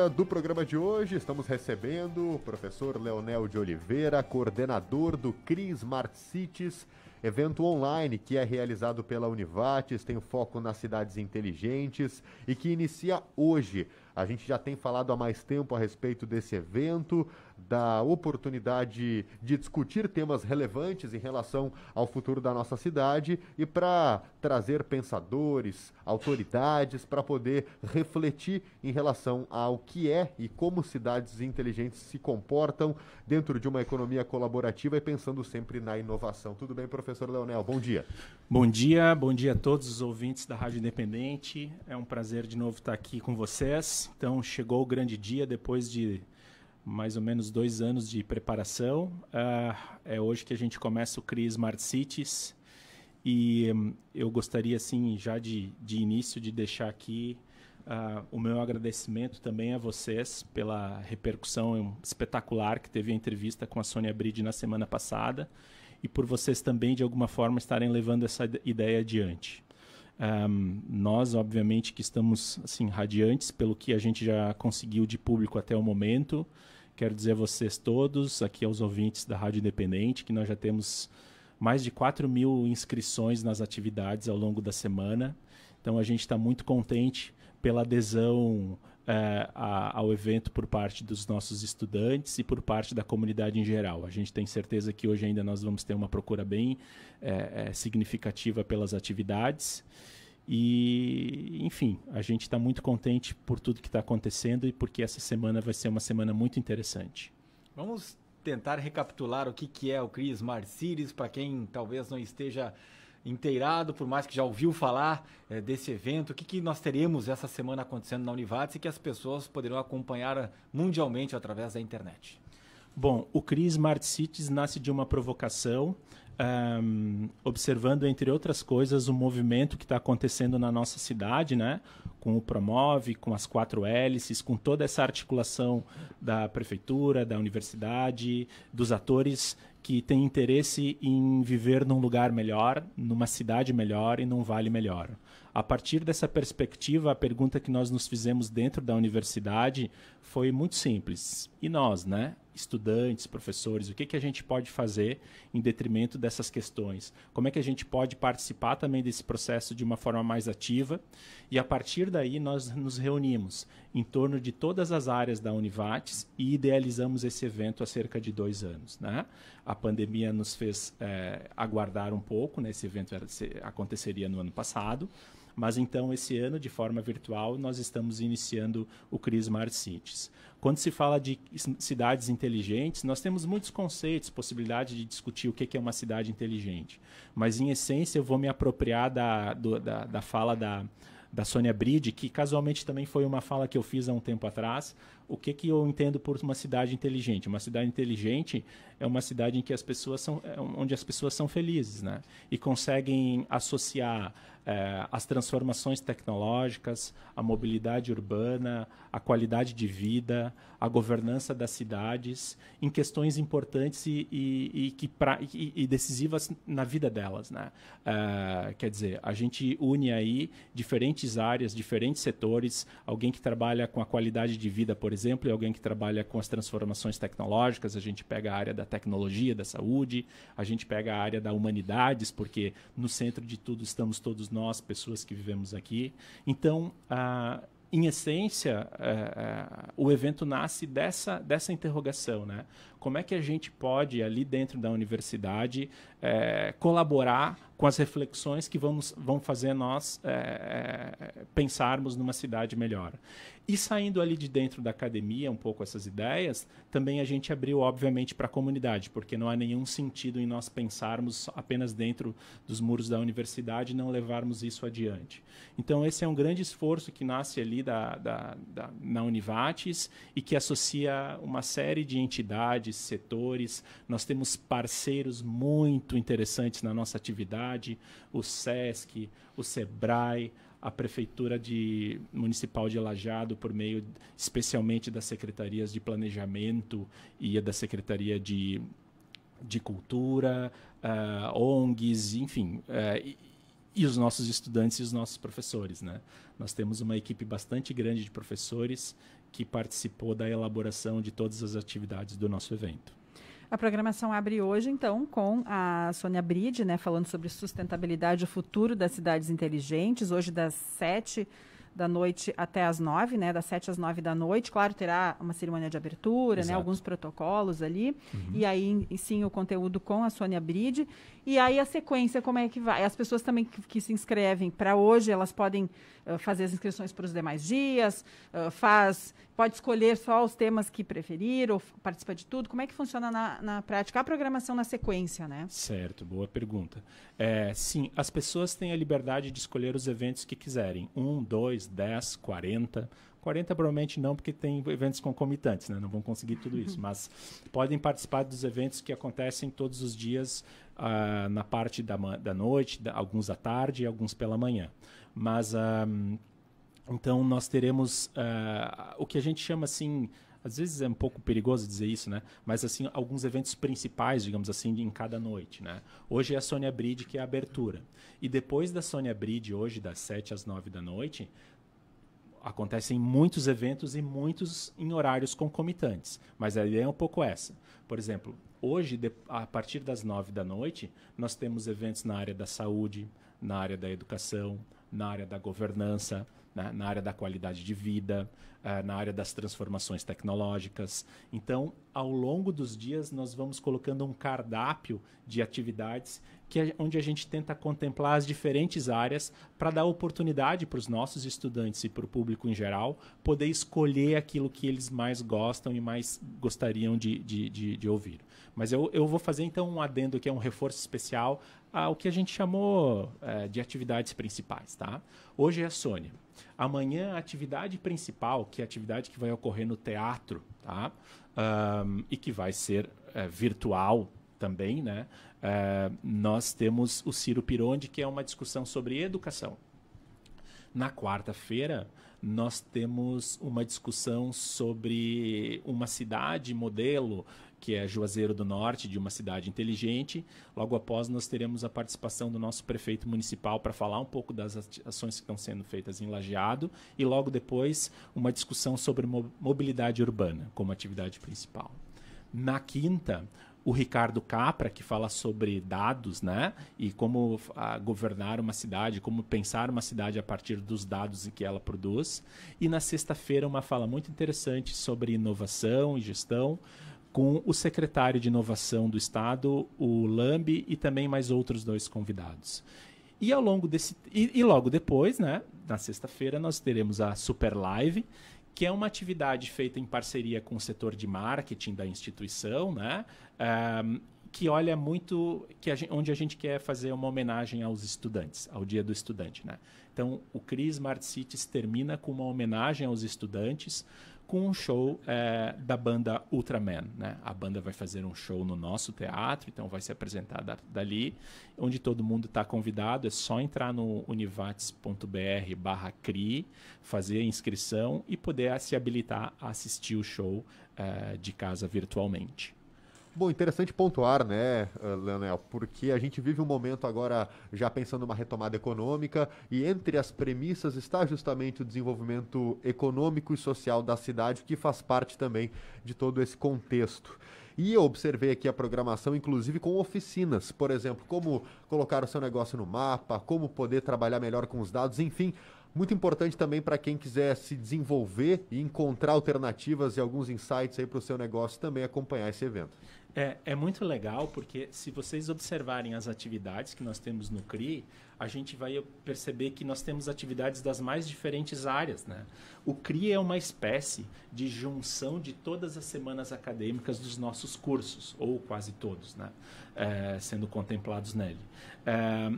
pauta do programa de hoje, estamos recebendo o professor Leonel de Oliveira, coordenador do CRI Smart Cities, evento online que é realizado pela Univates, tem foco nas cidades inteligentes e que inicia hoje. A gente já tem falado há mais tempo a respeito desse evento, da oportunidade de discutir temas relevantes em relação ao futuro da nossa cidade e para trazer pensadores, autoridades, para poder refletir em relação ao que é e como cidades inteligentes se comportam dentro de uma economia colaborativa e pensando sempre na inovação. Tudo bem, professor Leonel? Bom dia. Bom dia, bom dia a todos os ouvintes da Rádio Independente. É um prazer de novo estar aqui com vocês. Então, chegou o grande dia depois de mais ou menos dois anos de preparação. Uh, é hoje que a gente começa o CRI Smart Cities e um, eu gostaria, assim, já de, de início, de deixar aqui uh, o meu agradecimento também a vocês pela repercussão espetacular que teve a entrevista com a Sônia Bride na semana passada e por vocês também, de alguma forma, estarem levando essa ideia adiante. Um, nós, obviamente, que estamos assim radiantes pelo que a gente já conseguiu de público até o momento. Quero dizer a vocês todos, aqui aos ouvintes da Rádio Independente, que nós já temos mais de 4 mil inscrições nas atividades ao longo da semana. Então a gente está muito contente pela adesão é, a, ao evento por parte dos nossos estudantes e por parte da comunidade em geral. A gente tem certeza que hoje ainda nós vamos ter uma procura bem é, é significativa pelas atividades. E, enfim, a gente está muito contente por tudo que está acontecendo e porque essa semana vai ser uma semana muito interessante. Vamos tentar recapitular o que, que é o Cris Smart para quem talvez não esteja inteirado, por mais que já ouviu falar é, desse evento, o que, que nós teremos essa semana acontecendo na Univates e que as pessoas poderão acompanhar ah, mundialmente através da internet? Bom, o CRI Smart Cities nasce de uma provocação, um, observando, entre outras coisas, o movimento que está acontecendo na nossa cidade, né? com o Promove, com as quatro hélices, com toda essa articulação da prefeitura, da universidade, dos atores que têm interesse em viver num lugar melhor, numa cidade melhor e num vale melhor. A partir dessa perspectiva, a pergunta que nós nos fizemos dentro da universidade foi muito simples. E nós, né? estudantes, professores, o que, que a gente pode fazer em detrimento dessas questões? Como é que a gente pode participar também desse processo de uma forma mais ativa? E a partir daí nós nos reunimos em torno de todas as áreas da Univates e idealizamos esse evento há cerca de dois anos. Né? A pandemia nos fez é, aguardar um pouco, né? esse evento era, aconteceria no ano passado. Mas então, esse ano, de forma virtual, nós estamos iniciando o CRI Smart Cities. Quando se fala de cidades inteligentes, nós temos muitos conceitos, possibilidade de discutir o que é uma cidade inteligente. Mas, em essência, eu vou me apropriar da, do, da, da fala da, da Sônia Bride, que casualmente também foi uma fala que eu fiz há um tempo atrás. O que, que eu entendo por uma cidade inteligente? Uma cidade inteligente é uma cidade em que as pessoas são, é onde as pessoas são felizes, né? E conseguem associar é, as transformações tecnológicas, a mobilidade urbana, a qualidade de vida, a governança das cidades, em questões importantes e, e, e que pra, e, e, decisivas na vida delas. Né? É, quer dizer, a gente une aí diferentes áreas, diferentes setores, alguém que trabalha com a qualidade de vida, por exemplo, e alguém que trabalha com as transformações tecnológicas, a gente pega a área da tecnologia, da saúde, a gente pega a área da humanidades, porque no centro de tudo estamos todos nós nós, pessoas que vivemos aqui. Então, ah, em essência, ah, ah, o evento nasce dessa, dessa interrogação, né? como é que a gente pode, ali dentro da universidade, é, colaborar com as reflexões que vamos, vão fazer nós é, pensarmos numa cidade melhor. E saindo ali de dentro da academia, um pouco essas ideias, também a gente abriu, obviamente, para a comunidade, porque não há nenhum sentido em nós pensarmos apenas dentro dos muros da universidade e não levarmos isso adiante. Então, esse é um grande esforço que nasce ali da, da, da na Univates e que associa uma série de entidades setores. Nós temos parceiros muito interessantes na nossa atividade, o SESC, o SEBRAE, a Prefeitura de, Municipal de Lajado, por meio especialmente das secretarias de planejamento e da Secretaria de, de Cultura, uh, eh, ONGs, enfim. Uh, e, e os nossos estudantes e os nossos professores, né? Nós temos uma equipe bastante grande de professores que participou da elaboração de todas as atividades do nosso evento. A programação abre hoje, então, com a Sônia Bride, né, falando sobre sustentabilidade, o futuro das cidades inteligentes, hoje das sete 7 da noite até as nove, né? Das sete às nove da noite. Claro, terá uma cerimônia de abertura, né? Exato. né? Alguns protocolos ali. Uhum. E aí, sim, o conteúdo com a Sônia Bride. E aí a sequência, como é que vai? As pessoas também que, que se inscrevem para hoje, elas podem uh, fazer as inscrições para os demais dias, uh, faz, pode escolher só os temas que preferir ou participa de tudo. Como é que funciona na, na prática a programação na sequência, né? Certo, boa pergunta. É, sim, as pessoas têm a liberdade de escolher os eventos que quiserem. Um, dois, 10, 40. 40 provavelmente não, porque tem eventos concomitantes, né? não vão conseguir tudo isso. Uhum. Mas podem participar dos eventos que acontecem todos os dias uh, na parte da, da noite, da, alguns à tarde e alguns pela manhã. Mas um, então nós teremos uh, o que a gente chama assim. Às vezes é um pouco perigoso dizer isso, né? Mas assim, alguns eventos principais, digamos assim, em cada noite, né? Hoje é a Sônia Bride que é a abertura. E depois da Sônia Bride, hoje das 7 às 9 da noite, acontecem muitos eventos e muitos em horários concomitantes. Mas a ideia é um pouco essa. Por exemplo, hoje, de, a partir das nove da noite, nós temos eventos na área da saúde, na área da educação, na área da governança, né? na área da qualidade de vida, uh, na área das transformações tecnológicas. Então, ao longo dos dias, nós vamos colocando um cardápio de atividades que é onde a gente tenta contemplar as diferentes áreas para dar oportunidade para os nossos estudantes e para o público em geral poder escolher aquilo que eles mais gostam e mais gostariam de, de, de, de ouvir. Mas eu, eu vou fazer então um adendo que é um reforço especial ao que a gente chamou é, de atividades principais. Tá? Hoje é a Sônia. Amanhã a atividade principal, que é a atividade que vai ocorrer no teatro, tá? um, e que vai ser é, virtual também, né? É, nós temos o Ciro Pironde, que é uma discussão sobre educação. Na quarta-feira, nós temos uma discussão sobre uma cidade modelo, que é Juazeiro do Norte, de uma cidade inteligente. Logo após, nós teremos a participação do nosso prefeito municipal para falar um pouco das ações que estão sendo feitas em Lajeado. E logo depois, uma discussão sobre mobilidade urbana como atividade principal. Na quinta, o Ricardo Capra, que fala sobre dados, né? E como ah, governar uma cidade, como pensar uma cidade a partir dos dados que ela produz. E na sexta-feira, uma fala muito interessante sobre inovação e gestão com o secretário de Inovação do Estado, o Lambi, e também mais outros dois convidados. E ao longo desse e, e logo depois, né, na sexta-feira nós teremos a Super Live, que é uma atividade feita em parceria com o setor de marketing da instituição, né? Um, que olha muito que a gente, onde a gente quer fazer uma homenagem aos estudantes, ao Dia do Estudante, né? Então, o Cris Smart Cities termina com uma homenagem aos estudantes, com um show é, da banda Ultraman. Né? A banda vai fazer um show no nosso teatro, então vai se apresentar da, dali, onde todo mundo está convidado. É só entrar no univates.br barra CRI, fazer a inscrição e poder se habilitar a assistir o show é, de casa virtualmente. Bom, interessante pontuar, né, eh, Leonel, porque a gente vive um momento agora já pensando numa retomada econômica e entre as premissas está justamente o desenvolvimento econômico e social da cidade, que faz parte também de todo esse contexto. E eu observei aqui a programação, inclusive com oficinas, por exemplo, como colocar o seu negócio no mapa, como poder trabalhar melhor com os dados, enfim, muito importante também para quem quiser se desenvolver e encontrar alternativas e alguns insights aí para o seu negócio também acompanhar esse evento. É, é muito legal porque se vocês observarem as atividades que nós temos no CRI, a gente vai perceber que nós temos atividades das mais diferentes áreas. Né? O CRI é uma espécie de junção de todas as semanas acadêmicas dos nossos cursos, ou quase todos, né? É, sendo contemplados nele. É,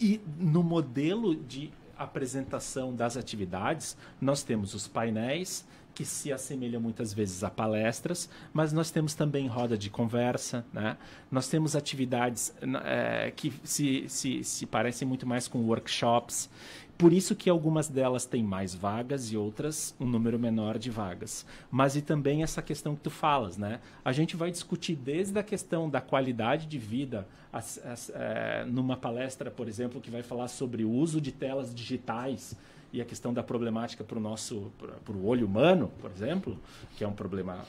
e no modelo de apresentação das atividades, nós temos os painéis que se assemelham muitas vezes a palestras, mas nós temos também roda de conversa, né? nós temos atividades é, que se, se, se parecem muito mais com workshops. Por isso que algumas delas têm mais vagas e outras um número menor de vagas. Mas e também essa questão que tu falas, né? A gente vai discutir desde a questão da qualidade de vida, as, as, é, numa palestra, por exemplo, que vai falar sobre o uso de telas digitais e a questão da problemática para o nosso para o olho humano, por exemplo, que é um problema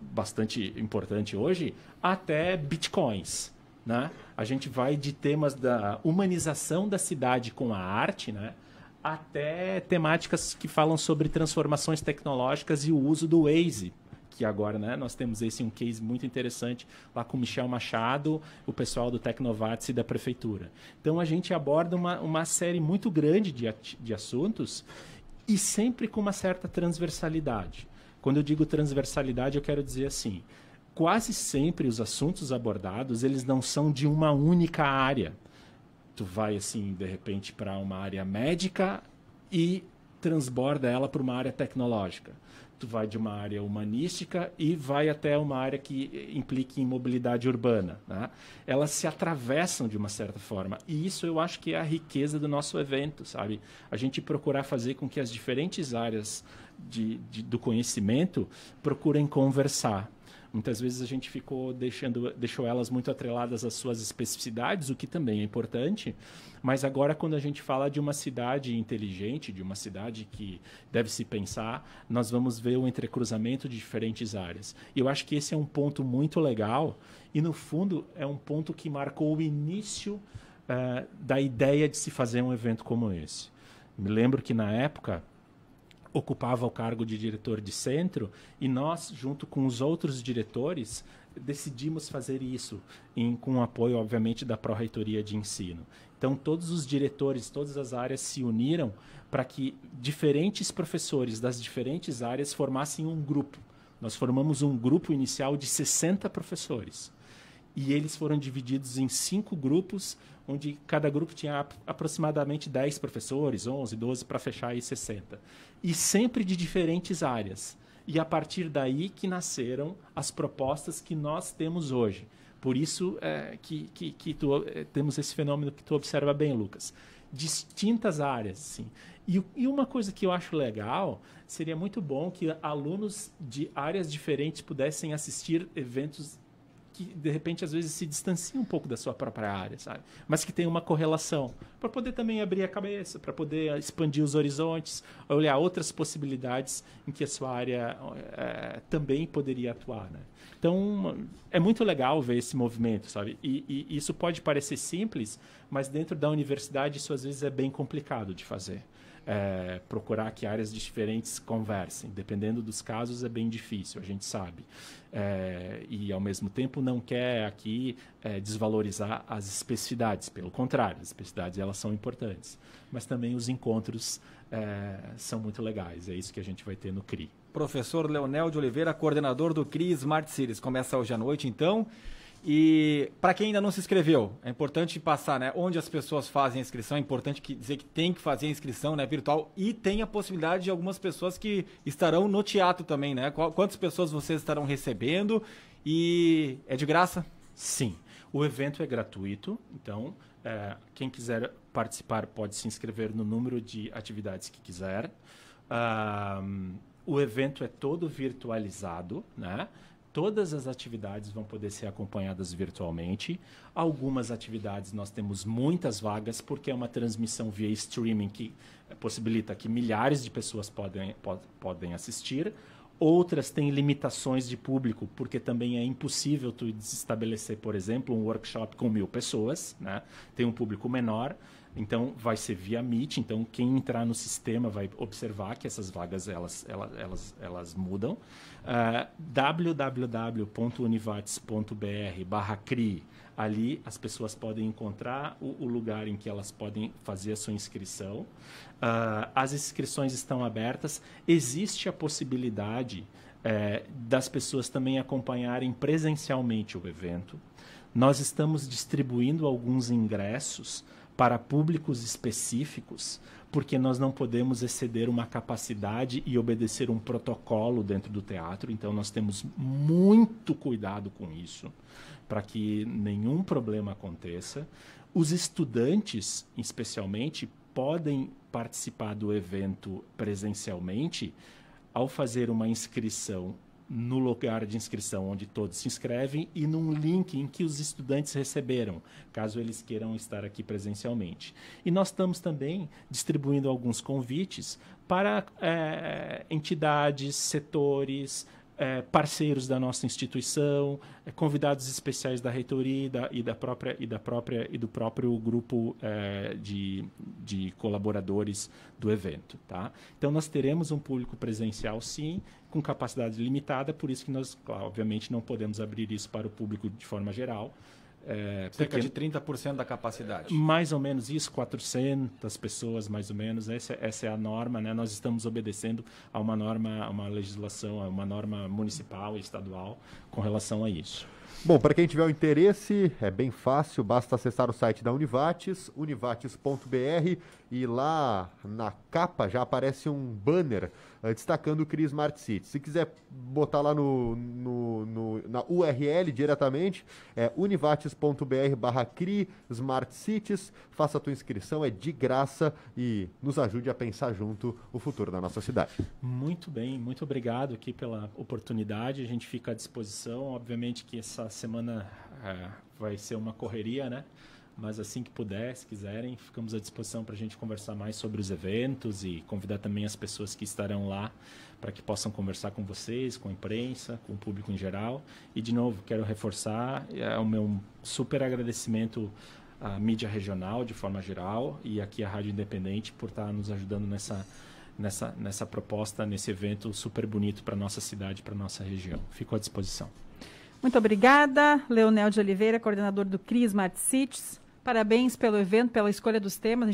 bastante importante hoje, até bitcoins. Né? A gente vai de temas da humanização da cidade com a arte, né? até temáticas que falam sobre transformações tecnológicas e o uso do Waze que agora né, nós temos esse um case muito interessante lá com o Michel Machado, o pessoal do Tecnovates e da Prefeitura. Então a gente aborda uma, uma série muito grande de, de assuntos e sempre com uma certa transversalidade. Quando eu digo transversalidade, eu quero dizer assim, quase sempre os assuntos abordados, eles não são de uma única área. Tu vai assim, de repente, para uma área médica e transborda ela para uma área tecnológica tu vai de uma área humanística e vai até uma área que implique em mobilidade urbana. Né? Elas se atravessam de uma certa forma. E isso eu acho que é a riqueza do nosso evento, sabe? A gente procurar fazer com que as diferentes áreas de, de, do conhecimento procurem conversar. Muitas vezes a gente ficou deixando, deixou elas muito atreladas às suas especificidades, o que também é importante. Mas agora, quando a gente fala de uma cidade inteligente, de uma cidade que deve se pensar, nós vamos ver o entrecruzamento de diferentes áreas. E eu acho que esse é um ponto muito legal e, no fundo, é um ponto que marcou o início uh, da ideia de se fazer um evento como esse. Me lembro que na época ocupava o cargo de diretor de centro e nós, junto com os outros diretores, decidimos fazer isso, em, com o apoio, obviamente, da Pró-Reitoria de Ensino. Então, todos os diretores, todas as áreas se uniram para que diferentes professores das diferentes áreas formassem um grupo. Nós formamos um grupo inicial de 60 professores e eles foram divididos em cinco grupos, onde cada grupo tinha ap aproximadamente 10 professores, 11, 12, para fechar aí 60. E sempre de diferentes áreas. E a partir daí que nasceram as propostas que nós temos hoje. Por isso é, que, que, que tu, é, temos esse fenômeno que tu observa bem, Lucas. Distintas áreas, sim. E, e uma coisa que eu acho legal seria muito bom que alunos de áreas diferentes pudessem assistir eventos que de repente às vezes se distancia um pouco da sua própria área, sabe? Mas que tem uma correlação para poder também abrir a cabeça, para poder expandir os horizontes, olhar outras possibilidades em que a sua área é, também poderia atuar, né? Então é muito legal ver esse movimento, sabe? E, e isso pode parecer simples, mas dentro da universidade isso às vezes é bem complicado de fazer é, procurar que áreas diferentes conversem. Dependendo dos casos, é bem difícil, a gente sabe. É, e, ao mesmo tempo, não quer aqui é, desvalorizar as especificidades. Pelo contrário, as especificidades elas são importantes. Mas também os encontros é, são muito legais. É isso que a gente vai ter no CRI. Professor Leonel de Oliveira, coordenador do CRI Smart Cities. Começa hoje à noite, então. E para quem ainda não se inscreveu, é importante passar, né? Onde as pessoas fazem a inscrição, é importante que, dizer que tem que fazer a inscrição, né? Virtual e tem a possibilidade de algumas pessoas que estarão no teatro também, né? Quantas pessoas vocês estarão recebendo e é de graça? Sim, o evento é gratuito, então é, quem quiser participar pode se inscrever no número de atividades que quiser. Um, o evento é todo virtualizado, né? Todas as atividades vão poder ser acompanhadas virtualmente. Algumas atividades nós temos muitas vagas, porque é uma transmissão via streaming que possibilita que milhares de pessoas podem, podem assistir. Outras têm limitações de público, porque também é impossível tu estabelecer, por exemplo, um workshop com mil pessoas, né? tem um público menor. Então, vai ser via Meet. Então, quem entrar no sistema vai observar que essas vagas elas, elas, elas, elas mudam. Uh, ah, www.univates.br/cri ali as pessoas podem encontrar o, o, lugar em que elas podem fazer a sua inscrição. Uh, as inscrições estão abertas. Existe a possibilidade eh, das pessoas também acompanharem presencialmente o evento. Nós estamos distribuindo alguns ingressos para públicos específicos, porque nós não podemos exceder uma capacidade e obedecer um protocolo dentro do teatro, então nós temos muito cuidado com isso, para que nenhum problema aconteça. Os estudantes, especialmente, podem participar do evento presencialmente ao fazer uma inscrição no lugar de inscrição onde todos se inscrevem e num link em que os estudantes receberam, caso eles queiram estar aqui presencialmente. E nós estamos também distribuindo alguns convites para é, entidades, setores, é, parceiros da nossa instituição, é, convidados especiais da reitoria e da, e da, própria e da própria e do próprio grupo é, de, de colaboradores do evento, tá? Então nós teremos um público presencial, sim, com capacidade limitada, por isso que nós, obviamente, não podemos abrir isso para o público de forma geral. É, Cerca porque, de 30% da capacidade. É, mais ou menos isso, 400 pessoas, mais ou menos. Essa, essa é a norma, né? Nós estamos obedecendo a uma norma, a uma legislação, a uma norma municipal e estadual com relação a isso. Bom, para quem tiver o interesse, é bem fácil, basta acessar o site da Univates, univates.br, e lá na capa já aparece um banner uh, destacando o CRI Smart City. Se quiser botar lá no, no, no na URL diretamente, é univates.br barra Cri Smart Cities, faça a tua inscrição, é de graça e nos ajude a pensar junto o futuro da nossa cidade. Muito bem, muito obrigado aqui pela oportunidade, a gente fica à disposição, obviamente que essas semana é, vai ser uma correria, né? Mas assim que puder, se quiserem, ficamos à disposição para a gente conversar mais sobre os eventos e convidar também as pessoas que estarão lá para que possam conversar com vocês, com a imprensa, com o público em geral. E, de novo, quero reforçar é, o meu super agradecimento à mídia regional, de forma geral, e aqui à Rádio Independente por estar tá nos ajudando nessa nessa, nessa proposta, nesse evento super bonito para nossa cidade, para nossa região. Fico à disposição. Muito obrigada, Leonel de Oliveira, coordenador do CRI Smart Cities. Parabéns pelo evento, pela escolha dos temas.